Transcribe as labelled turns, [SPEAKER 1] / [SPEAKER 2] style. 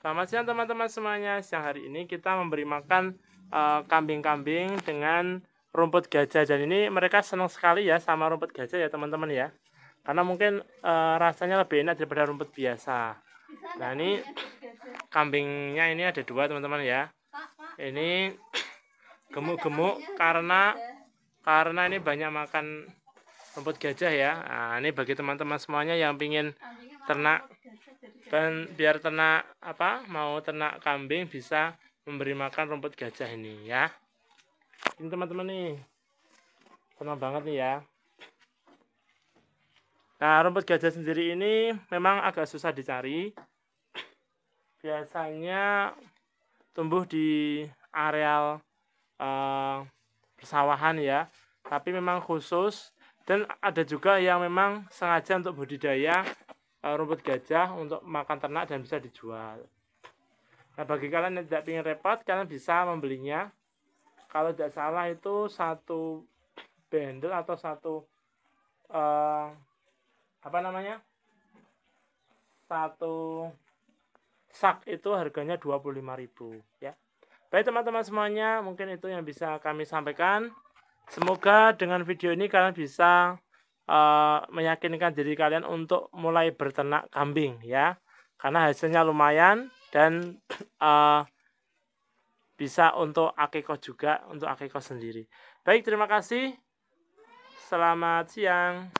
[SPEAKER 1] Selamat siang teman-teman semuanya. Siang hari ini kita memberi makan eh, kambing-kambing uh, dengan rumput gajah dan ini mereka senang sekali ya sama rumput gajah ya teman-teman ya. Karena mungkin uh, rasanya lebih enak daripada rumput biasa. Nah ini kambingnya ini ada dua teman-teman ya. Ini gemuk-gemuk karena karena ini banyak makan rumput gajah ya. Nah, ini bagi teman-teman semuanya yang ingin ternak dan biar ternak apa mau ternak kambing bisa memberi makan rumput gajah ini ya ini teman-teman nih senang banget nih ya nah rumput gajah sendiri ini memang agak susah dicari biasanya tumbuh di areal eh, persawahan ya tapi memang khusus dan ada juga yang memang sengaja untuk budidaya Eh, rumput gajah untuk makan ternak dan bisa dijual. Nah, bagi kalian yang tidak ingin repot, kalian bisa membelinya. Kalau tidak salah itu satu bendel atau satu uh, apa namanya? Satu sak itu harganya 25.000 ya. Baik teman-teman semuanya, mungkin itu yang bisa kami sampaikan. Semoga dengan video ini kalian bisa uh, meyakinkan diri kalian untuk mulai bertenak kambing ya karena hasilnya lumayan dan uh, bisa untuk akikoh juga untuk akikoh sendiri baik terima kasih selamat siang